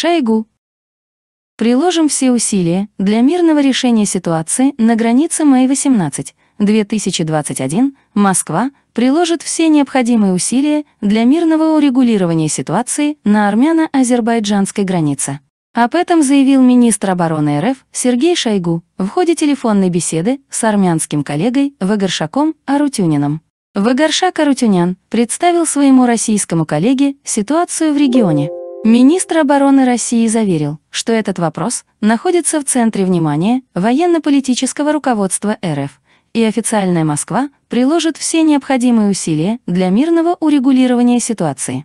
Шойгу. Приложим все усилия для мирного решения ситуации на границе Мэй-18, 2021, Москва приложит все необходимые усилия для мирного урегулирования ситуации на армяно-азербайджанской границе. Об этом заявил министр обороны РФ Сергей Шойгу в ходе телефонной беседы с армянским коллегой Вагаршаком Арутюнином. Вагаршак Арутюнян представил своему российскому коллеге ситуацию в регионе. Министр обороны России заверил, что этот вопрос находится в центре внимания военно-политического руководства РФ, и официальная Москва приложит все необходимые усилия для мирного урегулирования ситуации.